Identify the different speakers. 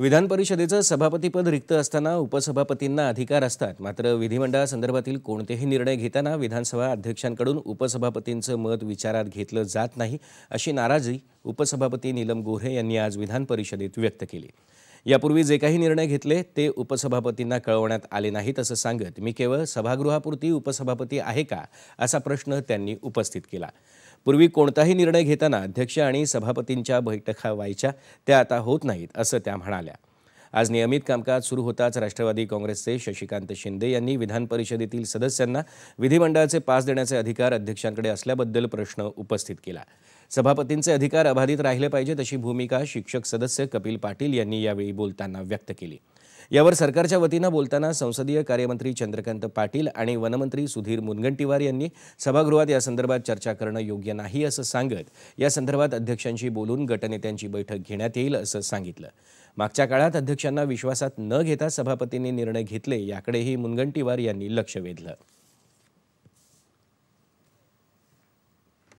Speaker 1: विधान परिषदेचं सभापतीपद रिक्त असताना उपसभापतींना अधिकार असतात मात्र विधिमंडळासंदर्भातील कोणतेही निर्णय घेताना विधानसभा अध्यक्षांकडून उपसभापतींचं मत विचारात घेतलं जात नाही अशी नाराजी उपसभापती नीलम गोऱ्हे यांनी आज विधान परिषदेत व्यक्त केली यापूर्वी जे काही निर्णय घेतले ते उपसभापतींना कळवण्यात आले नाहीत असं सांगत मी केवळ सभागृहापुरती उपसभापती आहे का असा प्रश्न त्यांनी उपस्थित केला पूर्वी कोणताही निर्णय घेताना अध्यक्ष आणि सभापतींच्या बैठका व्हायच्या त्या आता होत नाहीत असं त्या म्हणाल्या आज नियमित कामकाज सुरू होताच राष्ट्रवादी काँग्रेसचे शशिकांत शिंदे यांनी विधान परिषदेतील सदस्यांना विधिमंडळाचे पास देण्याचे अधिकार अध्यक्षांकडे असल्याबद्दल प्रश्न उपस्थित केला सभापतींचे अधिकार अबाधित राहिले पाहिजेत अशी भूमिका शिक्षक सदस्य कपिल पाटील यांनी यावेळी बोलताना व्यक्त केली यावर सरकारच्या वतीनं बोलताना संसदीय कार्यमंत्री चंद्रकांत पाटील आणि वनमंत्री सुधीर मुनगंटीवार यांनी सभागृहात यासंदर्भात चर्चा करणं योग्य नाही असं सांगत या संदर्भात अध्यक्षांशी बोलून गटनेत्यांची बैठक घेण्यात येईल असं सांगितलं मागच्या काळात अध्यक्षांना विश्वासात न घेता सभापतींनी निर्णय घेतले याकडेही मुनगंटीवार यांनी लक्ष वेधलं